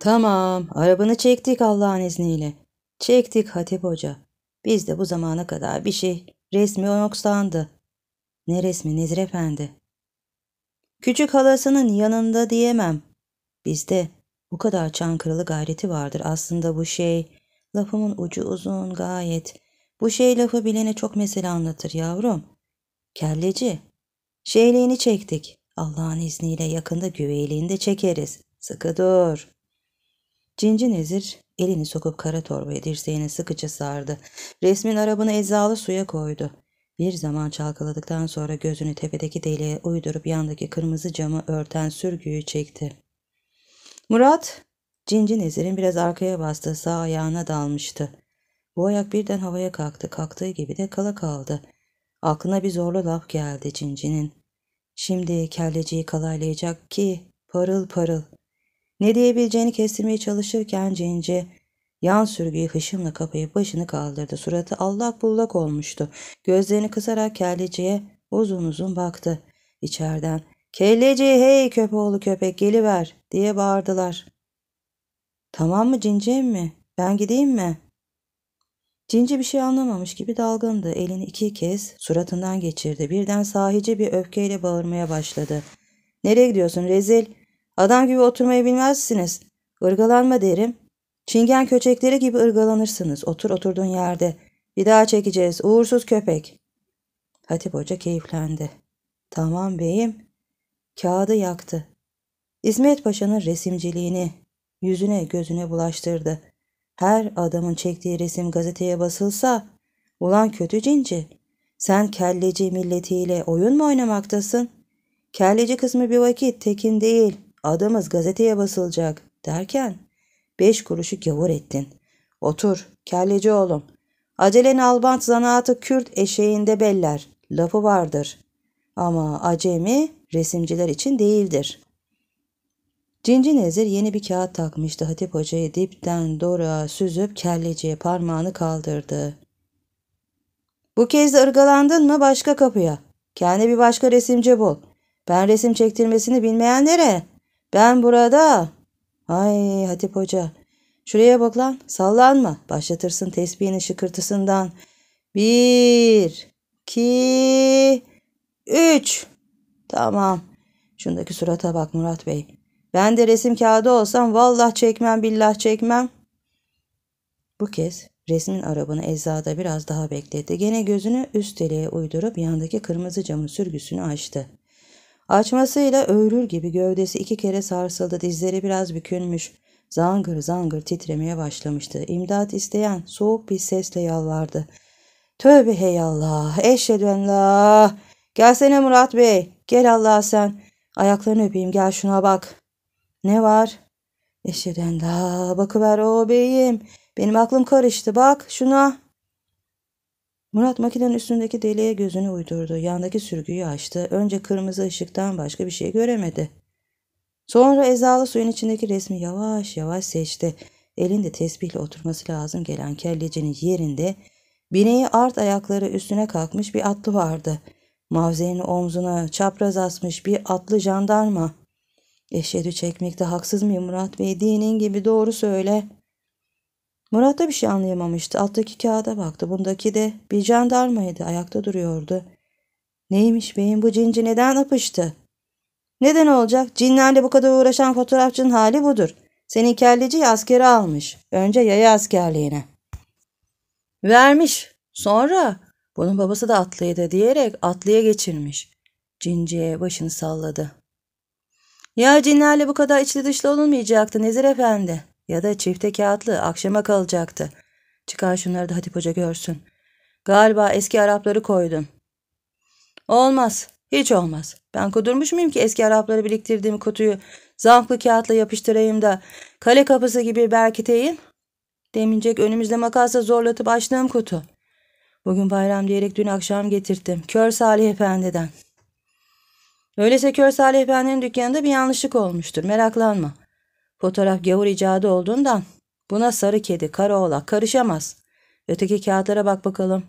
Tamam, arabanı çektik Allah'ın izniyle. Çektik Hatip Hoca. Biz de bu zamana kadar bir şey resmi yoksandı. Ne resmi Nezir Efendi? Küçük halasının yanında diyemem. Bizde bu kadar çankırılı gayreti vardır aslında bu şey. Lafımın ucu uzun gayet. Bu şey lafı bilene çok mesele anlatır yavrum. Kelleci. Şeyliğini çektik. Allah'ın izniyle yakında güveyliğini de çekeriz. Sıkı dur. Cinci Nezir elini sokup kara torbayı dirseğine sıkıca sardı. Resmin arabını ezalı suya koydu. Bir zaman çalkaladıktan sonra gözünü tepedeki deliğe uydurup yandaki kırmızı camı örten sürgüyü çekti. Murat, Cinci Nezir'in biraz arkaya bastığı sağ ayağına dalmıştı. Bu ayak birden havaya kalktı, kalktığı gibi de kala kaldı. Aklına bir zorlu laf geldi Cinci'nin. Şimdi kelleciği kalaylayacak ki parıl parıl. Ne diyebileceğini kestirmeye çalışırken Cenci yan sürgüyü hışımla kapayıp başını kaldırdı. Suratı allak bullak olmuştu. Gözlerini kısarak kelleciye uzun uzun baktı. İçeriden ''Kelleci hey köpoğlu köpek geliver'' diye bağırdılar. ''Tamam mı cincim mi? Ben gideyim mi?'' Cinci bir şey anlamamış gibi dalgındı. Elini iki kez suratından geçirdi. Birden sahici bir öfkeyle bağırmaya başladı. ''Nereye gidiyorsun rezil? Adam gibi oturmayı bilmezsiniz. Irgalanma derim. Çingen köçekleri gibi ırgalanırsınız. Otur oturduğun yerde. Bir daha çekeceğiz. Uğursuz köpek. Hatip Hoca keyiflendi. Tamam beyim. Kağıdı yaktı. İsmet Paşa'nın resimciliğini yüzüne gözüne bulaştırdı. Her adamın çektiği resim gazeteye basılsa, ulan kötü cinci, sen kelleci milletiyle oyun mu oynamaktasın? Kelleci kısmı bir vakit tekin değil, adımız gazeteye basılacak derken beş kuruşu gavur ettin. Otur kelleci oğlum. Acelen Albant zanaatı Kürt eşeğinde beller. Lafı vardır. Ama acemi resimciler için değildir. Cinci Nezir yeni bir kağıt takmıştı. Hatip Hoca'yı dipten dora süzüp kelleciye parmağını kaldırdı. Bu kez de ırgalandın mı başka kapıya. Kendi bir başka resimci bul. Ben resim çektirmesini bilmeyenlere ben burada. Ay Hatip Hoca. Şuraya bak lan. Sallanma. Başlatırsın tesbihin şıkırtısından. Bir, iki, üç. Tamam. Şundaki surata bak Murat Bey. Ben de resim kağıdı olsam vallahi çekmem billah çekmem. Bu kez resmin arabını eczada biraz daha bekletti. Gene gözünü üst deliğe uydurup yandaki kırmızı camın sürgüsünü açtı. Açmasıyla öğürür gibi gövdesi iki kere sarsıldı, dizleri biraz bükülmüş. Zangır zangır titremeye başlamıştı. İmdat isteyen soğuk bir sesle yalvardı. Tövbe hey Allah, eşhedün la. Gelsene Murat Bey, gel Allah sen. Ayaklarını öpeyim, gel şuna bak. Ne var? Eşhedün la, bakıver o beyim. Benim aklım karıştı, bak şuna. Murat makinenin üstündeki deliğe gözünü uydurdu. Yandaki sürgüyü açtı. Önce kırmızı ışıktan başka bir şey göremedi. Sonra ezalı suyun içindeki resmi yavaş yavaş seçti. Elinde tesbihle oturması lazım gelen kellecenin yerinde bineği art ayakları üstüne kalkmış bir atlı vardı. Mavzenin omzuna çapraz asmış bir atlı jandarma. Eşhedü çekmekte haksız mıyım Murat Bey? Dinin gibi doğru söyle.'' Murat da bir şey anlayamamıştı. Alttaki kağıda baktı. Bundaki de bir jandarmaydı. Ayakta duruyordu. Neymiş beyim bu cinci neden apıştı? Neden olacak? Cinlerle bu kadar uğraşan fotoğrafçının hali budur. Senin kelleci askere almış. Önce yaya askerliğine. Vermiş. Sonra bunun babası da atlıydı diyerek atlıya geçirmiş. Cinciye başını salladı. Ya cinlerle bu kadar içli dışlı olunmayacaktı Nezir Efendi. Ya da çifte kağıtlı akşama kalacaktı. Çıkar şunları da Hatip Hoca görsün. Galiba eski Arapları koydun. Olmaz. Hiç olmaz. Ben kudurmuş muyum ki eski Arapları biriktirdiğim kutuyu zamklı kağıtla yapıştırayım da kale kapısı gibi berkiteyim? Demincek önümüzde makasla zorlatıp açtığım kutu. Bugün bayram diyerek dün akşam getirttim. Kör Salih Efendi'den. Öyleyse Kör Salih Efendi'nin dükkanında bir yanlışlık olmuştur. Meraklanma. Fotoğraf gavur icadı olduğundan buna sarı kedi, kara oğlak karışamaz. Öteki kağıtlara bak bakalım.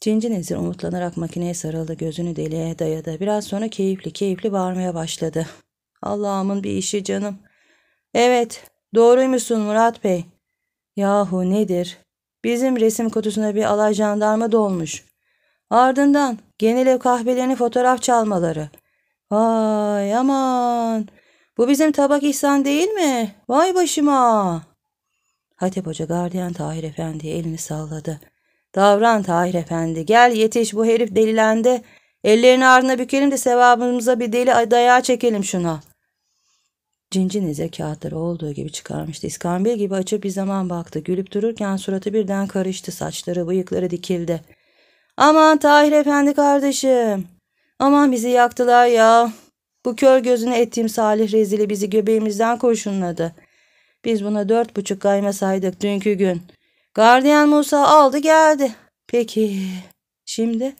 Cinci Nezir umutlanarak makineye sarıldı. Gözünü deliğe dayadı. Biraz sonra keyifli keyifli bağırmaya başladı. Allah'ımın bir işi canım. Evet doğruymuşsun Murat Bey. Yahu nedir? Bizim resim kutusuna bir alay jandarma dolmuş. Ardından genel ev kahvelerini fotoğraf çalmaları. Vay aman bu bizim tabak ihsan değil mi? Vay başıma. Hatip Hoca gardiyan Tahir Efendi'ye elini salladı. Davran Tahir Efendi gel yetiş bu herif delilendi. Ellerini ardına bükelim de sevabımıza bir deli dayağı çekelim şuna. Cincinize kağıtları olduğu gibi çıkarmıştı. İskambil gibi açıp bir zaman baktı. Gülüp dururken suratı birden karıştı. Saçları, bıyıkları dikildi. Aman Tahir Efendi kardeşim. Aman bizi yaktılar ya. Bu kör gözünü ettiğim Salih rezili bizi göbeğimizden kurşunladı. Biz buna dört buçuk kayma saydık dünkü gün. Gardiyan Musa aldı geldi. Peki şimdi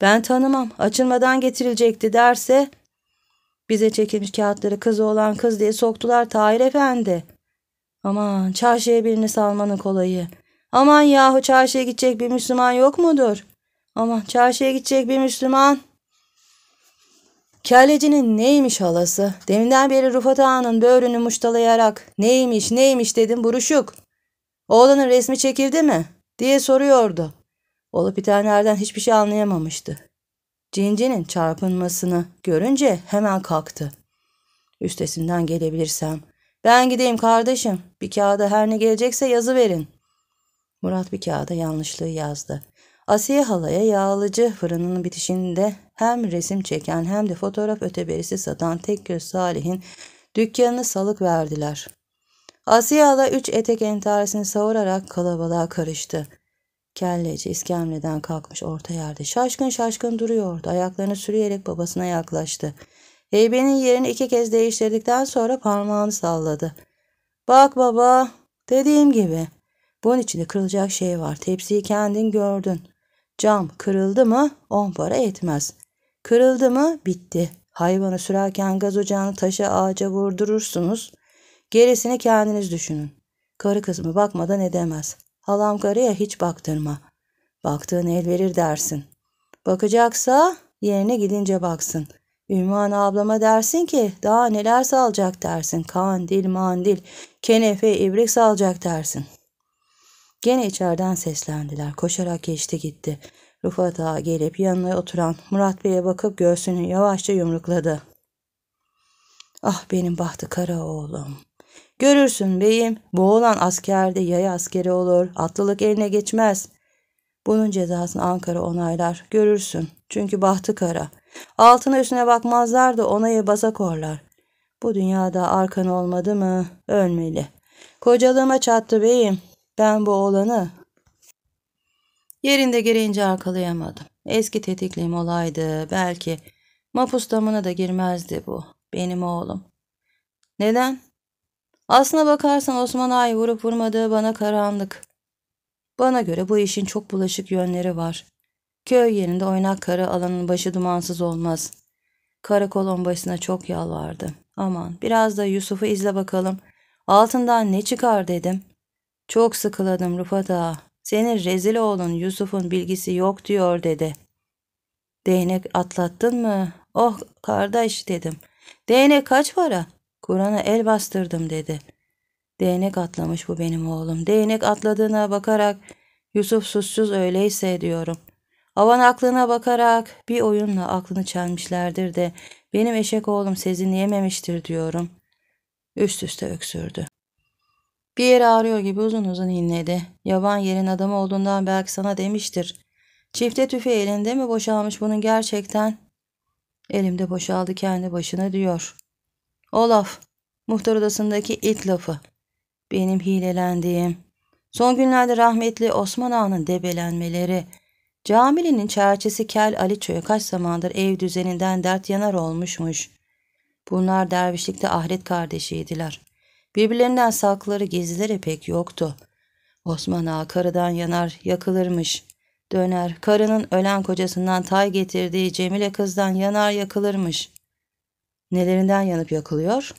ben tanımam açılmadan getirilecekti derse bize çekilmiş kağıtları kızı olan kız diye soktular Tahir Efendi. Aman çarşıya birini salmanın kolayı. Aman yahu çarşıya gidecek bir Müslüman yok mudur? Aman çarşıya gidecek bir Müslüman. Kellecinin neymiş halası? Deminden beri Rufat Ağa'nın böğrünü muştalayarak neymiş neymiş dedim buruşuk. Oğlanın resmi çekildi mi? diye soruyordu. Olup bitenlerden hiçbir şey anlayamamıştı. Cinci'nin çarpınmasını görünce hemen kalktı. Üstesinden gelebilirsem. Ben gideyim kardeşim. Bir kağıda her ne gelecekse yazı verin. Murat bir kağıda yanlışlığı yazdı. Asiye halaya yağlıcı fırınının bitişinde hem resim çeken hem de fotoğraf öteberisi satan tek göz Salih'in dükkanını salık verdiler. Asiye hala üç etek entaresini savurarak kalabalığa karıştı. Kelleci iskemleden kalkmış orta yerde şaşkın şaşkın duruyordu. Ayaklarını sürüyerek babasına yaklaştı. Heybenin yerini iki kez değiştirdikten sonra parmağını salladı. Bak baba dediğim gibi bunun içinde kırılacak şey var tepsiyi kendin gördün. Cam kırıldı mı 10 para etmez. Kırıldı mı bitti. Hayvanı sürerken gaz ocağını taşa ağaca vurdurursunuz. Gerisini kendiniz düşünün. Karı kısmı bakmadan edemez. Halam karıya hiç baktırma. Baktığın el verir dersin. Bakacaksa yerine gidince baksın. Ünvan ablama dersin ki daha neler salacak dersin. Kandil, mandil, kenefe, ibrik salacak dersin. Gene içeriden seslendiler. Koşarak geçti gitti. Rıfat Ağa gelip yanına oturan Murat Bey'e bakıp göğsünü yavaşça yumrukladı. Ah benim bahtı kara oğlum. Görürsün beyim, boğulan askerde yaya askeri olur, atlılık eline geçmez. Bunun cezasını Ankara onaylar, görürsün. Çünkü bahtı kara. Altına üstüne bakmazlar da onayı baza korlar. Bu dünyada arkan olmadı mı ölmeli. Kocalığıma çattı beyim. Ben bu oğlanı yerinde gereğince arkalayamadım. Eski tetikliğim olaydı belki mapus damına da girmezdi bu benim oğlum. Neden? Aslına bakarsan Osman Ağa'yı vurup vurmadığı bana karanlık. Bana göre bu işin çok bulaşık yönleri var. Köy yerinde oynak karı alanın başı dumansız olmaz. Karakolun başına çok yalvardı. Aman biraz da Yusuf'u izle bakalım. Altından ne çıkar dedim. Çok sıkıladım Rıfat ağa. Senin rezil oğlun Yusuf'un bilgisi yok diyor dedi. Değnek atlattın mı? Oh kardeş dedim. Değnek kaç para? Kur'an'a el bastırdım dedi. Değnek atlamış bu benim oğlum. Değnek atladığına bakarak Yusuf suçsuz öyleyse diyorum. Avan aklına bakarak bir oyunla aklını çelmişlerdir de benim eşek oğlum sezin yememiştir diyorum. Üst üste öksürdü. Bir yeri ağrıyor gibi uzun uzun inledi. Yaban yerin adamı olduğundan belki sana demiştir. Çifte tüfeği elinde mi boşalmış bunun gerçekten? Elimde boşaldı kendi başına diyor. Olaf, muhtar odasındaki ilk lafı. Benim hilelendiğim. Son günlerde rahmetli Osman Ağa'nın debelenmeleri. Camili'nin çerçesi Kel Aliço'ya kaç zamandır ev düzeninden dert yanar olmuşmuş. Bunlar dervişlikte ahiret kardeşiydiler. Birbirlerinden sakları gizlileri pek yoktu. Osman Ağa karıdan yanar, yakılırmış. Döner, karının ölen kocasından tay getirdiği Cemile kızdan yanar, yakılırmış. Nelerinden yanıp yakılıyor?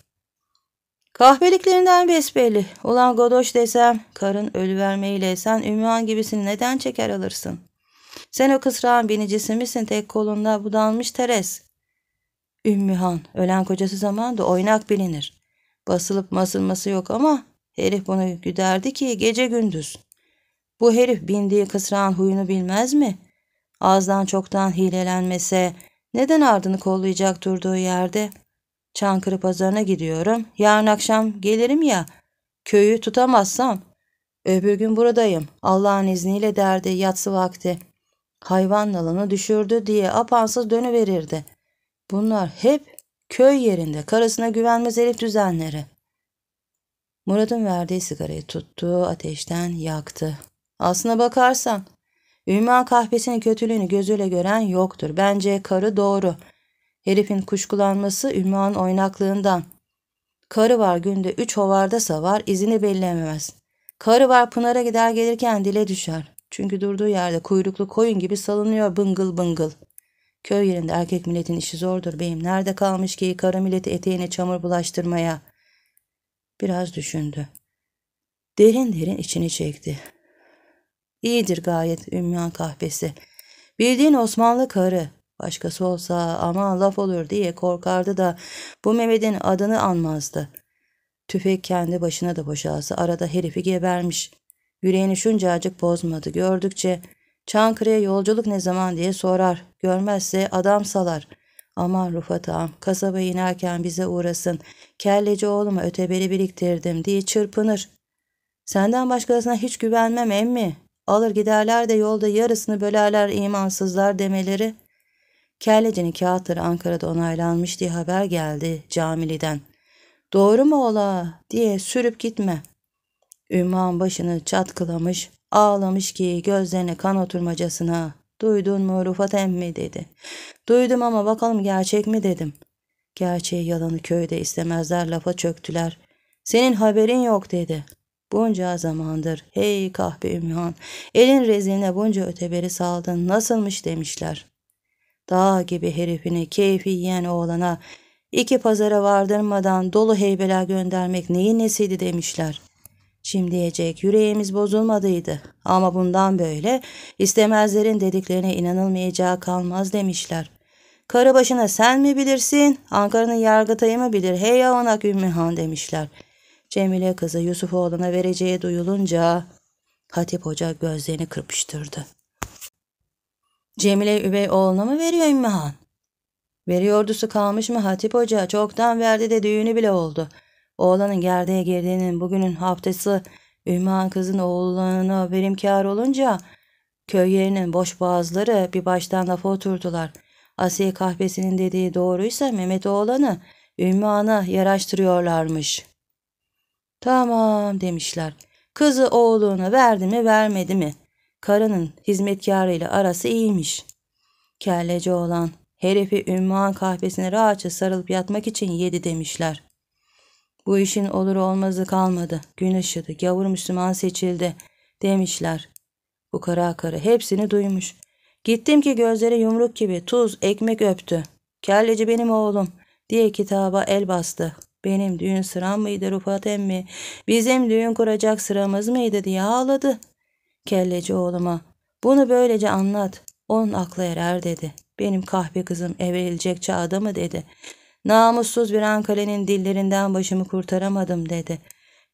Kahveliklerinden besbelli. Ulan godoş desem, karın ölüvermeyle sen ümran gibisin neden çeker alırsın? Sen o kısrağın binicisi misin tek kolunda budanmış teres? Ümmühan, ölen kocası zaman da oynak bilinir. Basılıp basılması yok ama herif bunu güderdi ki gece gündüz. Bu herif bindiği kısrağın huyunu bilmez mi? Azdan çoktan hilelenmese neden ardını kollayacak durduğu yerde? Çankırı pazarına gidiyorum. Yarın akşam gelirim ya. Köyü tutamazsam. Öbür gün buradayım. Allah'ın izniyle derdi yatsı vakti. Hayvan nalını düşürdü diye apansız dönüverirdi. Bunlar hep Köy yerinde karısına güvenmez herif düzenleri. Murat'ın verdiği sigarayı tuttu, ateşten yaktı. Aslına bakarsan Ümran kahvesinin kötülüğünü gözüyle gören yoktur. Bence karı doğru. Herifin kuşkulanması Ümran oynaklığından. Karı var günde üç hovarda savar izini bellememez. Karı var Pınar'a gider gelirken dile düşer. Çünkü durduğu yerde kuyruklu koyun gibi salınıyor bıngıl bıngıl. Köy yerinde erkek milletin işi zordur beyim. Nerede kalmış ki karı milleti eteğine çamur bulaştırmaya? Biraz düşündü. Derin derin içini çekti. İyidir gayet ümyan kahvesi. Bildiğin Osmanlı karı. Başkası olsa ama laf olur diye korkardı da bu Mehmet'in adını anmazdı. Tüfek kendi başına da boşalsa arada herifi gebermiş. Yüreğini şuncacık bozmadı. Gördükçe Çankırı'ya yolculuk ne zaman diye sorar. Görmezse adam salar. Aman Rufat ağam kasaba inerken bize uğrasın. Kelleci oğluma öteberi biriktirdim diye çırpınır. Senden başkasına hiç güvenmem emmi. Alır giderler de yolda yarısını bölerler imansızlar demeleri. Kellecinin kağıtları Ankara'da onaylanmış diye haber geldi Camili'den. Doğru mu ola diye sürüp gitme. Ümman başını çatkılamış Ağlamış ki gözlerine kan oturmacasına. Duydun mu Rufat emmi dedi. Duydum ama bakalım gerçek mi dedim. Gerçeği yalanı köyde istemezler lafa çöktüler. Senin haberin yok dedi. Bunca zamandır hey kahpe Ümmühan elin rezine bunca öteberi saldın nasılmış demişler. Dağ gibi herifini keyfi yiyen oğlana iki pazara vardırmadan dolu heybeler göndermek neyin nesiydi demişler. Şimdiyecek yüreğimiz bozulmadıydı ama bundan böyle istemezlerin dediklerine inanılmayacağı kalmaz demişler. Karı başına sen mi bilirsin, Ankara'nın yargıtayı mı bilir, hey ya ona Ümmühan demişler. Cemile kızı Yusuf oğluna vereceği duyulunca Hatip Hoca gözlerini kırpıştırdı. Cemile üvey oğluna mı veriyor Ümmühan? Veriyordusu kalmış mı Hatip Hoca? Çoktan verdi de düğünü bile oldu.'' Oğlanın geldiği girdiğinin bugünün haftası Ümmühan kızın oğlanına verimkar olunca köy yerinin boş boğazları bir baştan lafa oturdular. Asiye kahvesinin dediği doğruysa Mehmet oğlanı Ümmühan'a yaraştırıyorlarmış. Tamam demişler. Kızı oğluna verdi mi vermedi mi? Karının hizmetkarıyla arası iyiymiş. Kelleci olan herifi Ümmühan kahvesine rahatça sarılıp yatmak için yedi demişler. Bu işin olur olmazı kalmadı. Gün ışıdı. Gavur Müslüman seçildi. Demişler. Bu kara karı hepsini duymuş. Gittim ki gözleri yumruk gibi tuz ekmek öptü. Kelleci benim oğlum diye kitaba el bastı. Benim düğün sıram mıydı Rufat emmi? Bizim düğün kuracak sıramız mıydı diye ağladı. Kelleci oğluma bunu böylece anlat. Onun aklı erer dedi. Benim kahpe kızım evlenecek çağda mı dedi. Namussuz bir Ankale'nin dillerinden başımı kurtaramadım dedi.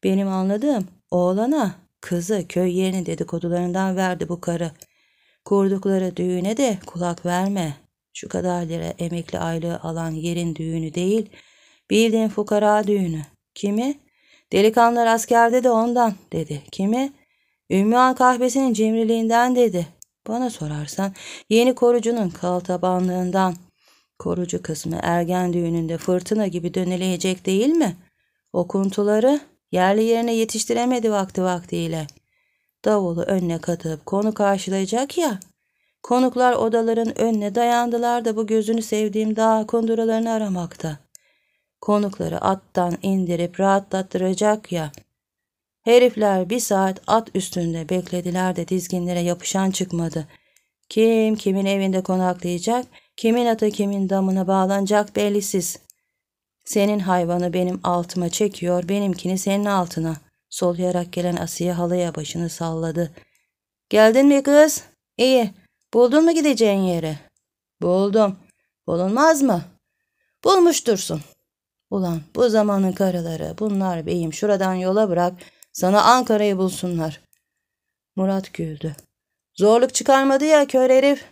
Benim anladığım oğlana kızı köy yerinin dedikodularından verdi bu karı. Kurdukları düğüne de kulak verme. Şu kadar lira emekli aylığı alan yerin düğünü değil, bildiğin fukara düğünü. Kimi? Delikanlılar askerde de ondan dedi. Kimi? Ümmühan kahvesinin cimriliğinden dedi. Bana sorarsan yeni korucunun kaltabanlığından Korucu kısmı ergen düğününde fırtına gibi dönüleyecek değil mi? Okuntuları yerli yerine yetiştiremedi vakti vaktiyle. Davulu önüne katıp konu karşılayacak ya. Konuklar odaların önüne dayandılar da bu gözünü sevdiğim dağ kunduralarını aramakta. Konukları attan indirip rahatlattıracak ya. Herifler bir saat at üstünde beklediler de dizginlere yapışan çıkmadı. Kim kimin evinde konaklayacak Kimin atı kimin damına bağlanacak bellisiz. Senin hayvanı benim altıma çekiyor, benimkini senin altına. Soluyarak gelen Asiye halıya başını salladı. Geldin mi kız? İyi. Buldun mu gideceğin yeri? Buldum. Bulunmaz mı? Bulmuştursun. Ulan bu zamanın karıları bunlar beyim şuradan yola bırak sana Ankara'yı bulsunlar. Murat güldü. Zorluk çıkarmadı ya kör herif.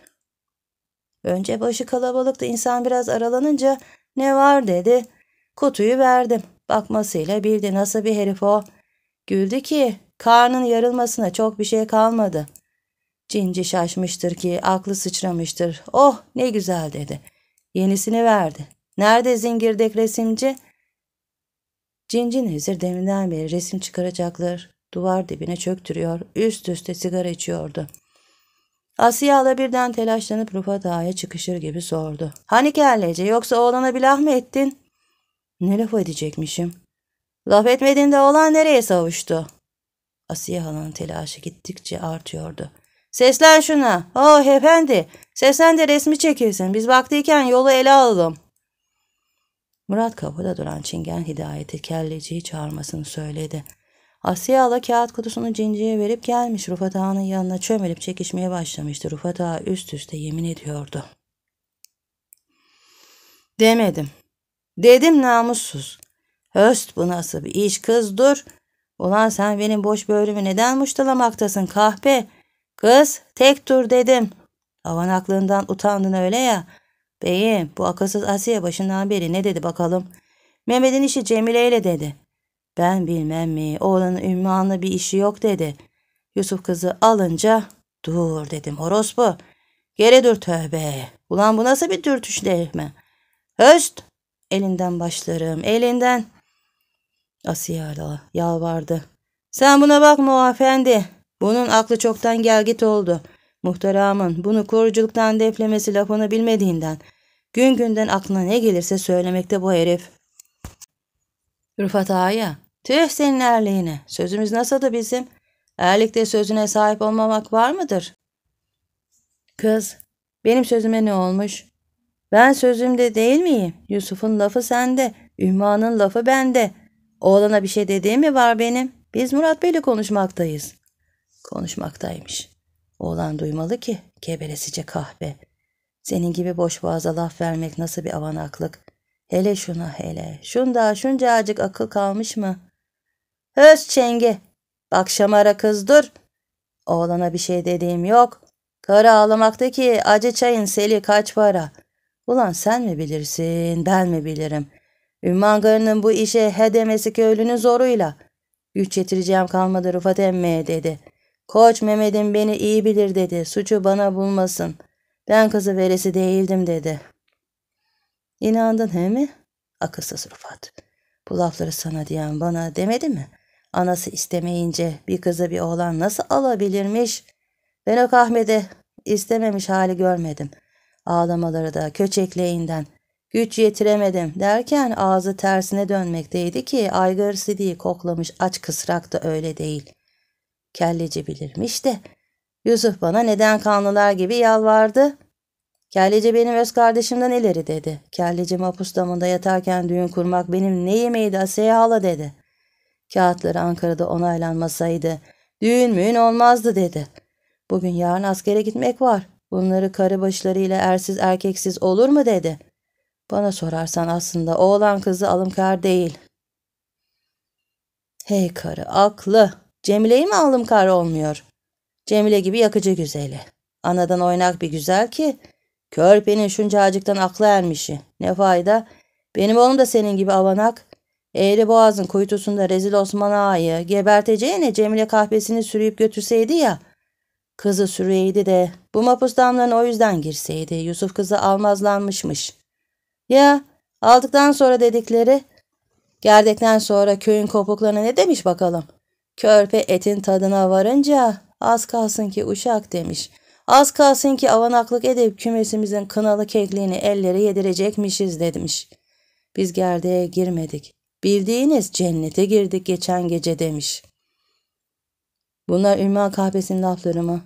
Önce başı kalabalıkta insan biraz aralanınca ne var dedi. Kutuyu verdim. Bakmasıyla bildi nasıl bir herif o. Güldü ki karnın yarılmasına çok bir şey kalmadı. Cinci şaşmıştır ki aklı sıçramıştır. Oh ne güzel dedi. Yenisini verdi. Nerede zingirdek resimci? Cinci Nezir deminden beri resim çıkaracaklar. Duvar dibine çöktürüyor. Üst üste sigara içiyordu.'' Asiye ala birden telaşlanıp Rıfat Ağa'ya çıkışır gibi sordu. Hani kellece yoksa oğlana bir laf mı ettin? Ne laf edecekmişim? Laf etmedin de oğlan nereye savuştu? Asiye halanın telaşı gittikçe artıyordu. Seslen şuna. Oh efendi. Seslen de resmi çekilsin. Biz baktıyken yolu ele alalım. Murat kapıda duran Çingen hidayeti kelleciyi çağırmasını söyledi. Asya ala kağıt kutusunu cinciye verip gelmiş Rufat Ağa'nın yanına çömelip çekişmeye başlamıştı. Rufat Ağa üst üste yemin ediyordu. Demedim. Dedim namussuz. Höst bu nasıl bir iş kız dur. Ulan sen benim boş böğrümü neden muştalamaktasın kahpe? Kız tek dur dedim. Avanaklığından utandın öyle ya. Beyim bu akılsız Asiye başından beri ne dedi bakalım. Mehmet'in işi Cemile ile dedi. Ben bilmem mi oğlanın ünvanlı bir işi yok dedi. Yusuf kızı alınca dur dedim orospu. Geri dur tövbe. Ulan bu nasıl bir dürtüşleme? Höst! Elinden başlarım elinden. Asiye yalvardı. Sen buna bakma o efendi. Bunun aklı çoktan gel git oldu. Muhteramın bunu koruculuktan deflemesi lafını bilmediğinden. Gün günden aklına ne gelirse söylemekte bu herif. Rıfat ya. Tüh senin erliğine. Sözümüz nasıldı bizim? Erlikte sözüne sahip olmamak var mıdır? Kız, benim sözüme ne olmuş? Ben sözümde değil miyim? Yusuf'un lafı sende, Ümma'nın lafı bende. Oğlana bir şey dediğim mi var benim? Biz Murat Bey'le konuşmaktayız. Konuşmaktaymış. Oğlan duymalı ki kebelesice kahve. Senin gibi boş boğaza laf vermek nasıl bir avanaklık. Hele şuna hele. Şunda şuncacık akıl kalmış mı? Höz çengi. Bak şamara kız dur. Oğlana bir şey dediğim yok. Kara ağlamaktaki acı çayın seli kaç para. Ulan sen mi bilirsin ben mi bilirim. Ümmangarının bu işe he demesi köylünün zoruyla. Güç yetireceğim kalmadı Rıfat emmiye dedi. Koç Mehmet'in beni iyi bilir dedi. Suçu bana bulmasın. Ben kızı veresi değildim dedi. İnandın he mi? Akılsız Rıfat. Bu lafları sana diyen bana demedi mi?'' Anası istemeyince bir kızı bir oğlan nasıl alabilirmiş? Ben o kahmede istememiş hali görmedim. Ağlamaları da köçekleyinden. Güç yetiremedim derken ağzı tersine dönmekteydi ki aygır sidiği koklamış aç kısrak da öyle değil. Kelleci bilirmiş de Yusuf bana neden kanlılar gibi yalvardı? Kelleci benim öz kardeşimden ileri dedi. Kelleci mapus damında yatarken düğün kurmak benim ne yemeğiydi Asiye hala dedi. Kağıtları Ankara'da onaylanmasaydı düğün müğün olmazdı dedi. Bugün yarın askere gitmek var. Bunları karı başlarıyla ersiz erkeksiz olur mu dedi. Bana sorarsan aslında oğlan kızı alımkar değil. Hey karı aklı. Cemile'yi mi alımkar olmuyor? Cemile gibi yakıcı güzeli. Anadan oynak bir güzel ki Körpenin şuncacıktan aklı ermişi. Ne fayda? Benim oğlum da senin gibi avanak. Eğri boğazın kuytusunda rezil Osman Ağa'yı geberteceğine Cemile kahvesini sürüyüp götürseydi ya. Kızı süreydi de bu mapus o yüzden girseydi Yusuf kızı almazlanmışmış. Ya aldıktan sonra dedikleri gerdekten sonra köyün kopuklarına ne demiş bakalım. Körpe etin tadına varınca az kalsın ki uşak demiş. Az kalsın ki avanaklık edip kümesimizin kınalı kekliğini elleri yedirecekmişiz demiş. Biz gerdeğe girmedik. Bildiğiniz cennete girdik geçen gece demiş. Bunlar Ümma kahvesinin lafları mı?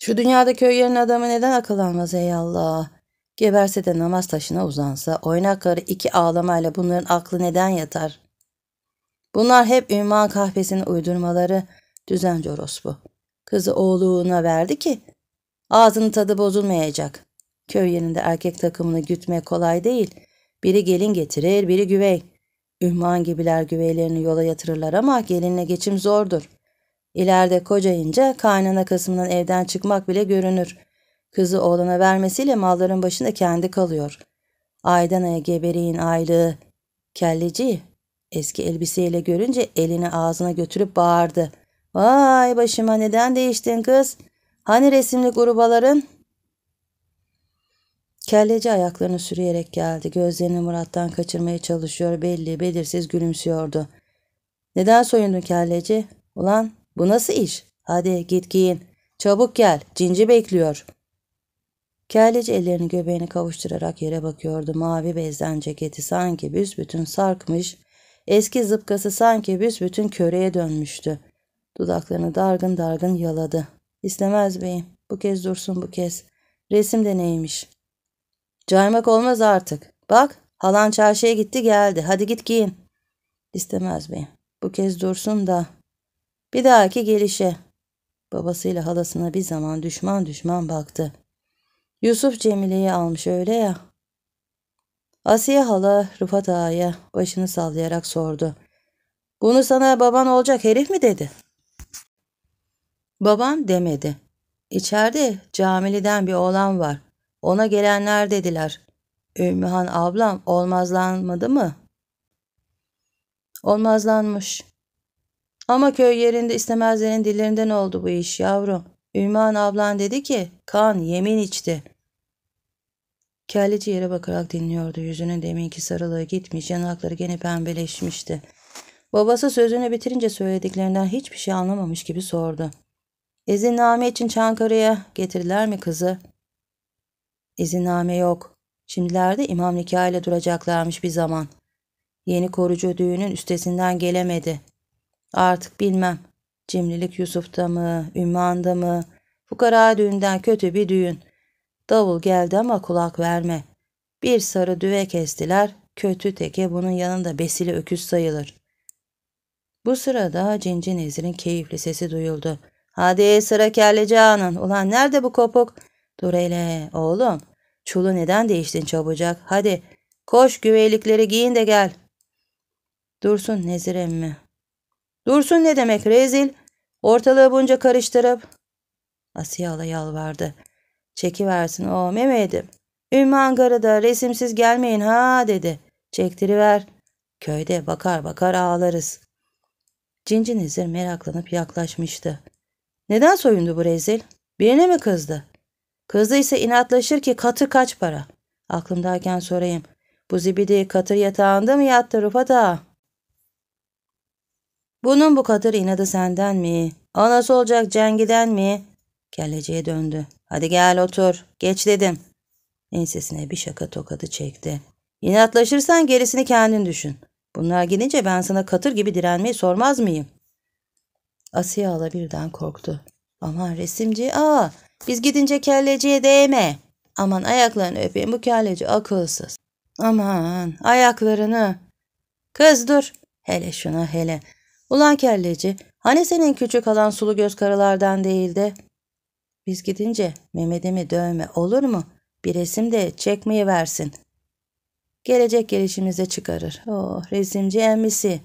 Şu dünyada köy yerine adamı neden akıl almaz ey Allah? Geberse de namaz taşına uzansa, oynakları iki ağlamayla bunların aklı neden yatar? Bunlar hep Ümma kahvesinin uydurmaları, düzenci orospu. Kızı oğluğuna verdi ki, ağzının tadı bozulmayacak. Köy yerinde erkek takımını gütmek kolay değil. Biri gelin getirir, biri güvey. ümman gibiler güveylerini yola yatırırlar ama gelinle geçim zordur. İleride kocayınca kaynana kısmından evden çıkmak bile görünür. Kızı oğlana vermesiyle malların başında kendi kalıyor. Aydan aya geberiğin aylığı. Kelleci eski elbiseyle görünce elini ağzına götürüp bağırdı. Vay başıma neden değiştin kız? Hani resimli grubaların?'' Kelleci ayaklarını sürüyerek geldi. Gözlerini Murat'tan kaçırmaya çalışıyor. Belli, belirsiz gülümsüyordu. Neden soyundun kelleci? Ulan bu nasıl iş? Hadi git giyin. Çabuk gel. Cinci bekliyor. Kelleci ellerini göbeğini kavuşturarak yere bakıyordu. Mavi bezden ceketi sanki büsbütün sarkmış. Eski zıpkası sanki büsbütün köreye dönmüştü. Dudaklarını dargın dargın yaladı. İstemez beyim. Bu kez dursun bu kez. Resim de neymiş?'' Caymak olmaz artık. Bak halan çarşıya gitti geldi. Hadi git giyin. İstemez beyim. Bu kez dursun da. Bir dahaki gelişe. Babasıyla halasına bir zaman düşman düşman baktı. Yusuf Cemile'yi almış öyle ya. Asiye hala Rıfat ağaya başını sallayarak sordu. Bunu sana baban olacak herif mi dedi? Babam demedi. İçeride camiliden bir oğlan var. Ona gelenler dediler. Ümmühan ablam olmazlanmadı mı? Olmazlanmış. Ama köy yerinde istemezlerin dillerinden oldu bu iş yavrum. Ümmühan ablan dedi ki kan yemin içti. Kelleci yere bakarak dinliyordu. Yüzünün deminki sarılığı gitmiş, yanakları gene pembeleşmişti. Babası sözünü bitirince söylediklerinden hiçbir şey anlamamış gibi sordu. İzinname için Çankara'ya getirdiler mi kızı? İzinname yok. Şimdilerde imam nikahıyla duracaklarmış bir zaman. Yeni korucu düğünün üstesinden gelemedi. Artık bilmem. Cimrilik Yusuf'ta mı, Ümman'da mı? Fukara düğünden kötü bir düğün. Davul geldi ama kulak verme. Bir sarı düve kestiler. Kötü teke bunun yanında besili öküz sayılır. Bu sırada Cinci Nezir'in keyifli sesi duyuldu. Hadi sıra kelleci Ulan nerede bu kopuk? Dur hele oğlum. Çulu neden değiştin çabucak? Hadi koş güveylikleri giyin de gel. Dursun Nezir emmi. Dursun ne demek rezil? Ortalığı bunca karıştırıp. Asiye ala yalvardı. Çekiversin o Mehmet'im. Ümmü Ankara'da resimsiz gelmeyin ha dedi. Çektiriver. Köyde bakar bakar ağlarız. Cinci Nezir meraklanıp yaklaşmıştı. Neden soyundu bu rezil? Birine mi kızdı? Kızı ise inatlaşır ki katır kaç para. Aklımdayken sorayım. Bu zibidi katır yatağında mı yattı Rıfat ağa? Bunun bu katır inadı senden mi? Anası olacak Cengi'den mi? Kelleciye döndü. Hadi gel otur. Geç dedim. Ensesine bir şaka tokadı çekti. İnatlaşırsan gerisini kendin düşün. Bunlar gidince ben sana katır gibi direnmeyi sormaz mıyım? Asiye ala birden korktu. Aman resimci aa biz gidince kelleciye değme. Aman ayaklarını öpeyim bu kelleci akılsız. Aman ayaklarını. Kız dur. Hele şuna hele. Ulan kelleci hani senin küçük alan sulu göz karılardan değildi? Biz gidince Mehmet'imi dövme olur mu? Bir resim de çekmeyi versin. Gelecek gelişimize çıkarır. Oh resimci emmisi.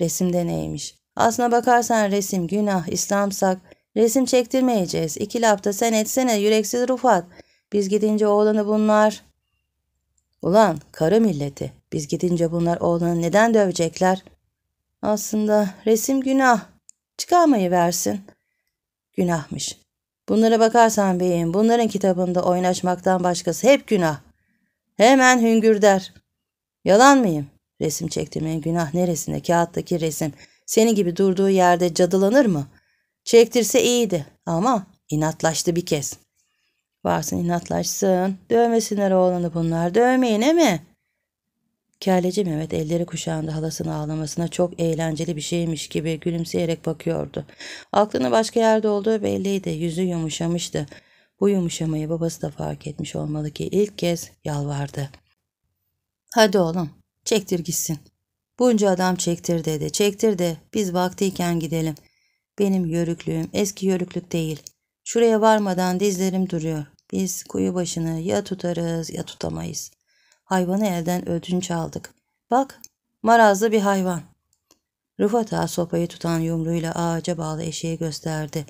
Resimde neymiş? Aslına bakarsan resim günah, İslamsak Resim çektirmeyeceğiz. İki lafta sen etsene yüreksiz Rufat. Biz gidince oğlanı bunlar... Ulan karı milleti. Biz gidince bunlar oğlanı neden dövecekler? Aslında resim günah. Çıkarmayı versin. Günahmış. Bunlara bakarsan beyim bunların kitabında oynaşmaktan başkası hep günah. Hemen hüngür der. Yalan mıyım? Resim çektirmenin günah neresinde? Kağıttaki resim. Seni gibi durduğu yerde cadılanır mı?'' Çektirse iyiydi ama inatlaştı bir kez. Varsın inatlaşsın. Dövmesinler oğlanı bunlar. Dövmeyine mi? Kelleci Mehmet elleri kuşağında halasını ağlamasına çok eğlenceli bir şeymiş gibi gülümseyerek bakıyordu. Aklını başka yerde olduğu belliydi. Yüzü yumuşamıştı. Bu yumuşamayı babası da fark etmiş olmalı ki ilk kez yalvardı. Hadi oğlum çektir gitsin. Bunca adam çektir dedi. Çektir de biz vaktiyken gidelim. Benim yörüklüğüm eski yörüklük değil. Şuraya varmadan dizlerim duruyor. Biz kuyu başını ya tutarız ya tutamayız. Hayvanı elden ödünç aldık. Bak marazlı bir hayvan. Rıfat Ağa sopayı tutan yumruğuyla ağaca bağlı eşeği gösterdi.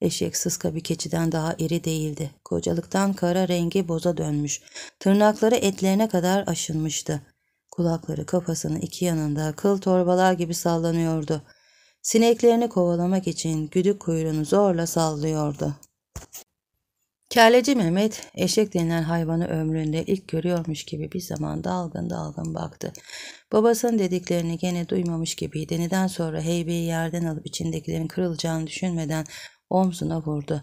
Eşek sıska bir keçiden daha iri değildi. Kocalıktan kara rengi boza dönmüş. Tırnakları etlerine kadar aşınmıştı. Kulakları kafasının iki yanında kıl torbalar gibi sallanıyordu. Sineklerini kovalamak için güdük kuyruğunu zorla sallıyordu. Kelleci Mehmet eşek denilen hayvanı ömründe ilk görüyormuş gibi bir zaman dalgın dalgın baktı. Babasının dediklerini gene duymamış gibi. Deniden sonra heybeyi yerden alıp içindekilerin kırılacağını düşünmeden omzuna vurdu.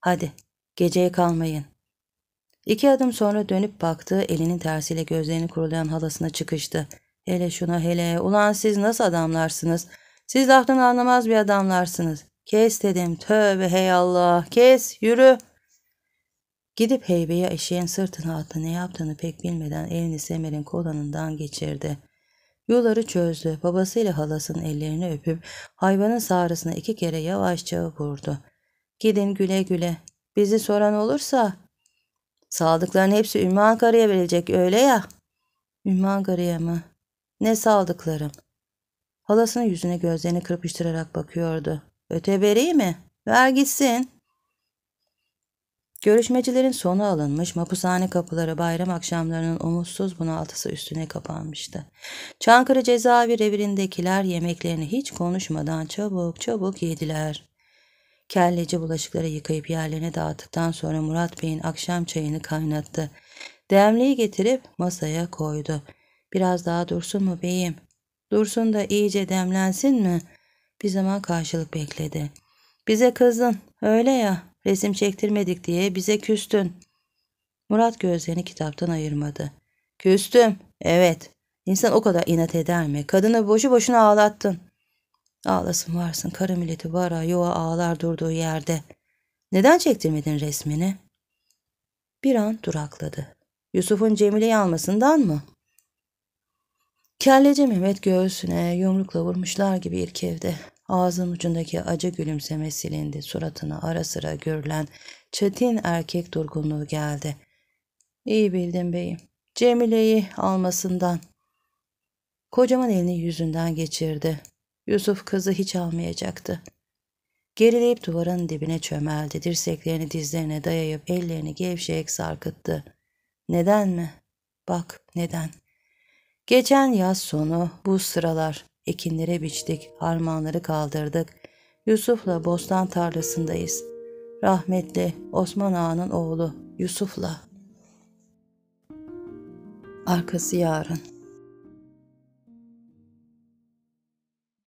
Hadi geceye kalmayın. İki adım sonra dönüp baktı elinin tersiyle gözlerini kurulayan halasına çıkıştı. Hele şuna hele ulan siz nasıl adamlarsınız.'' Siz laftan anlamaz bir adamlarsınız. Kes dedim. Tövbe hey Allah. Kes yürü. Gidip heybeye eşeğin sırtına attı. Ne yaptığını pek bilmeden elini Semer'in kolanından geçirdi. Yolları çözdü. Babasıyla halasının ellerini öpüp hayvanın sağrısına iki kere yavaşça vurdu. Gidin güle güle. Bizi soran olursa saldıkların hepsi Ümmü Ankara'ya verilecek öyle ya. Ümmü Ankara'ya mı? Ne saldıklarım? Halasının yüzüne gözlerini kırpıştırarak bakıyordu. Öte Öteberi mi? Ver gitsin. Görüşmecilerin sonu alınmış, mapushane kapıları bayram akşamlarının umutsuz bunaltısı üstüne kapanmıştı. Çankırı cezaevi revirindekiler yemeklerini hiç konuşmadan çabuk çabuk yediler. Kelleci bulaşıkları yıkayıp yerlerine dağıttıktan sonra Murat Bey'in akşam çayını kaynattı. Demliği getirip masaya koydu. Biraz daha dursun mu beyim? Dursun da iyice demlensin mi? Bir zaman karşılık bekledi. Bize kızdın. Öyle ya. Resim çektirmedik diye bize küstün. Murat gözlerini kitaptan ayırmadı. Küstüm. Evet. İnsan o kadar inat eder mi? Kadını boşu boşuna ağlattın. Ağlasın varsın. Karı milleti var ha. ağlar durduğu yerde. Neden çektirmedin resmini? Bir an durakladı. Yusuf'un Cemile'yi almasından mı? Kelleci Mehmet göğsüne yumrukla vurmuşlar gibi irkevdi. Ağzının ucundaki acı gülümseme silindi. Suratına ara sıra görülen çetin erkek durgunluğu geldi. İyi bildim beyim. Cemile'yi almasından. Kocaman elini yüzünden geçirdi. Yusuf kızı hiç almayacaktı. Gerileyip duvarın dibine çömeldi. Dirseklerini dizlerine dayayıp ellerini gevşeyerek sarkıttı. Neden mi? Bak neden?'' Geçen yaz sonu bu sıralar ekinlere biçtik, harmanları kaldırdık. Yusuf'la bostan tarlasındayız. Rahmetli Osman Ağa'nın oğlu Yusuf'la. Arkası yarın.